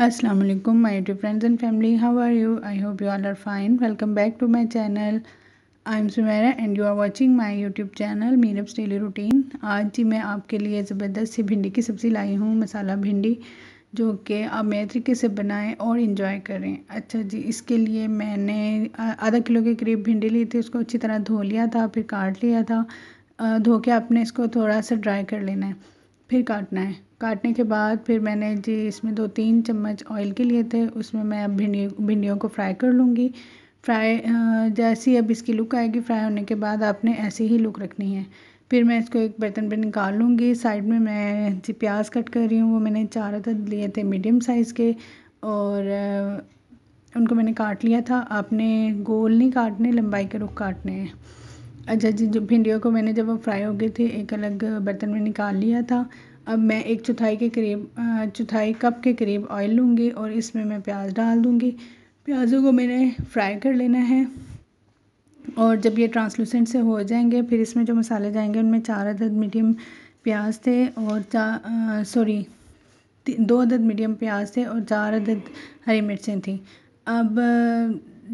अस्सलाम वालेकुम my dear friends and family how are you I hope you all are fine welcome back to my channel I am Sumera and you are watching my YouTube channel Mirab's daily routine आज जी मैं आपके लिए ज़बरदस्त सी भिंडी की सब्ज़ी लाई हूँ मसाला भिंडी जो कि आप मेरे तरीके से बनाएं और इन्जॉय करें अच्छा जी इसके लिए मैंने आधा किलो के करीब भिंडी ली थी उसको अच्छी तरह धो लिया था फिर काट लिया था धो के आपने इसको थोड़ा सा ड्राई कर लेना है फिर काटना है काटने के बाद फिर मैंने जी इसमें दो तीन चम्मच ऑयल के लिए थे उसमें मैं अब भिंडियों भिंडियों को फ्राई कर लूँगी फ्राई जैसी अब इसकी लुक आएगी फ्राई होने के बाद आपने ऐसी ही लुक रखनी है फिर मैं इसको एक बर्तन पर निकाल लूँगी साइड में मैं जी प्याज कट कर रही हूँ वो मैंने चार अदद लिए थे मीडियम साइज़ के और उनको मैंने काट लिया था आपने गोल नहीं काटने लंबाई के रुख काटने हैं अच्छा जी जो भिंडियों को मैंने जब वो फ्राई हो गए थे एक अलग बर्तन में निकाल लिया था अब मैं एक चौथाई के करीब चौथाई कप के करीब ऑयल लूँगी और इसमें मैं प्याज डाल दूँगी प्याज़ों को मैंने फ्राई कर लेना है और जब ये ट्रांसलूसेंट से हो जाएंगे फिर इसमें जो मसाले जाएंगे उनमें चार अदद मीडियम प्याज थे और चार सॉरी दो अदद मीडियम प्याज थे और चार अदद हरी मिर्चें थी अब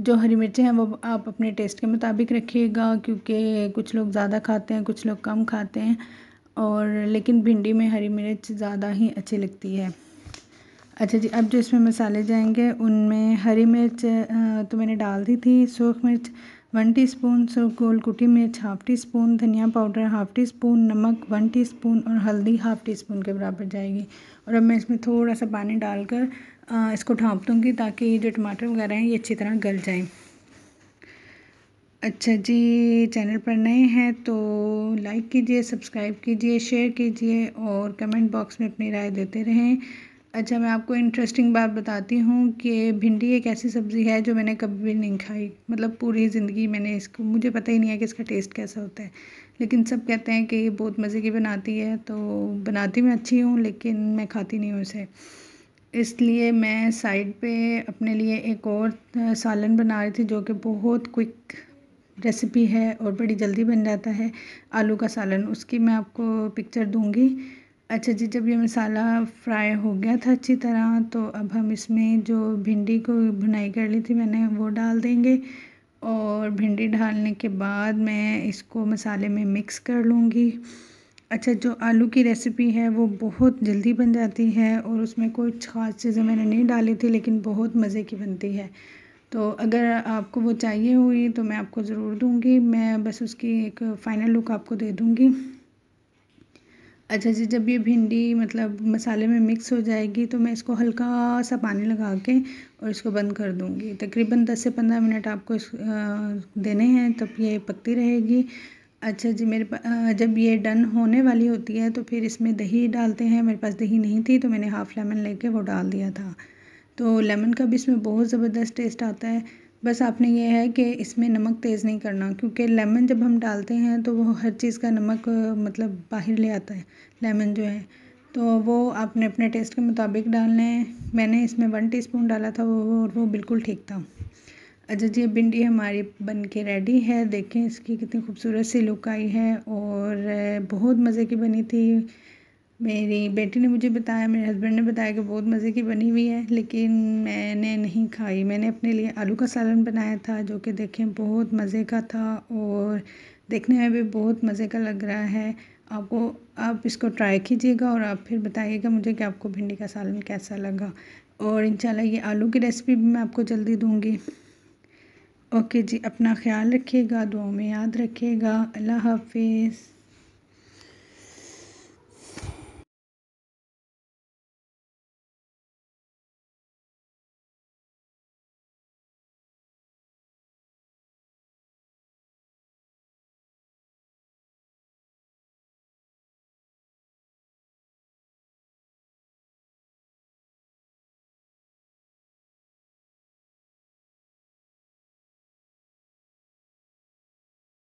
जो हरी मिर्चें हैं वो आप अपने टेस्ट के मुताबिक रखिएगा क्योंकि कुछ लोग ज़्यादा खाते हैं कुछ लोग कम खाते हैं और लेकिन भिंडी में हरी मिर्च ज़्यादा ही अच्छी लगती है अच्छा जी अब जो इसमें मसाले जाएंगे उनमें हरी मिर्च तो मैंने डाल दी थी सूख मिर्च वन टीस्पून स्पून गोल कुटी मिर्च हाफ़ टी स्पून धनिया पाउडर हाफ़ टी स्पून नमक वन टीस्पून और हल्दी हाफ़ टी स्पून के बराबर जाएगी और अब मैं इसमें थोड़ा सा पानी डालकर इसको ढाँप दूँगी ताकि ये जो टमाटर वगैरह हैं ये अच्छी तरह गल जाएं अच्छा जी चैनल पर नए हैं तो लाइक कीजिए सब्सक्राइब कीजिए शेयर कीजिए और कमेंट बॉक्स में अपनी राय देते रहें अच्छा मैं आपको इंटरेस्टिंग बात बताती हूँ कि भिंडी एक ऐसी सब्ज़ी है जो मैंने कभी भी नहीं खाई मतलब पूरी ज़िंदगी मैंने इसको मुझे पता ही नहीं है कि इसका टेस्ट कैसा होता है लेकिन सब कहते हैं कि ये बहुत मज़े की बनाती है तो बनाती मैं अच्छी हूँ लेकिन मैं खाती नहीं हूँ इसे इसलिए मैं साइड पे अपने लिए एक और सालन बना रही थी जो कि बहुत क्विक रेसिपी है और बड़ी जल्दी बन जाता है आलू का सालन उसकी मैं आपको पिक्चर दूंगी अच्छा जी जब ये मसाला फ्राई हो गया था अच्छी तरह तो अब हम इसमें जो भिंडी को भुनाई कर ली थी मैंने वो डाल देंगे और भिंडी डालने के बाद मैं इसको मसाले में मिक्स कर लूँगी अच्छा जो आलू की रेसिपी है वो बहुत जल्दी बन जाती है और उसमें कुछ ख़ास चीज़ें मैंने नहीं डाली थी लेकिन बहुत मज़े की बनती है तो अगर आपको वो चाहिए हुई तो मैं आपको ज़रूर दूँगी मैं बस उसकी एक फ़ाइनल लुक आपको दे दूँगी अच्छा जी जब ये भिंडी मतलब मसाले में मिक्स हो जाएगी तो मैं इसको हल्का सा पानी लगा के और इसको बंद कर दूँगी तकरीबन 10 से 15 मिनट आपको इस देने हैं तब ये पकती रहेगी अच्छा जी मेरे पास जब ये डन होने वाली होती है तो फिर इसमें दही डालते हैं मेरे पास दही नहीं थी तो मैंने हाफ़ लेमन लेके वो डाल दिया था तो लेमन का भी इसमें बहुत ज़बरदस्त टेस्ट आता है बस आपने ये है कि इसमें नमक तेज़ नहीं करना क्योंकि लेमन जब हम डालते हैं तो वो हर चीज़ का नमक मतलब बाहर ले आता है लेमन जो है तो वो आपने अपने टेस्ट के मुताबिक डालना है मैंने इसमें वन टी डाला था वो और वो बिल्कुल ठीक था अच्छा जी भिंडी हमारी बन के रेडी है देखें इसकी कितनी खूबसूरत सी लुक आई है और बहुत मज़े की बनी थी मेरी बेटी ने मुझे बताया मेरे हस्बैंड ने बताया कि बहुत मज़े की बनी हुई है लेकिन मैंने नहीं खाई मैंने अपने लिए आलू का सालन बनाया था जो कि देखें बहुत मज़े का था और देखने में भी बहुत मज़े का लग रहा है आपको आप इसको ट्राई कीजिएगा और आप फिर बताइएगा मुझे कि आपको भिंडी का सालन कैसा लगा और इंशाल्लाह ये आलू की रेसिपी भी मैं आपको जल्दी दूँगी ओके जी अपना ख्याल रखिएगा दुआओं में याद रखिएगा अल्लाह हाफिज़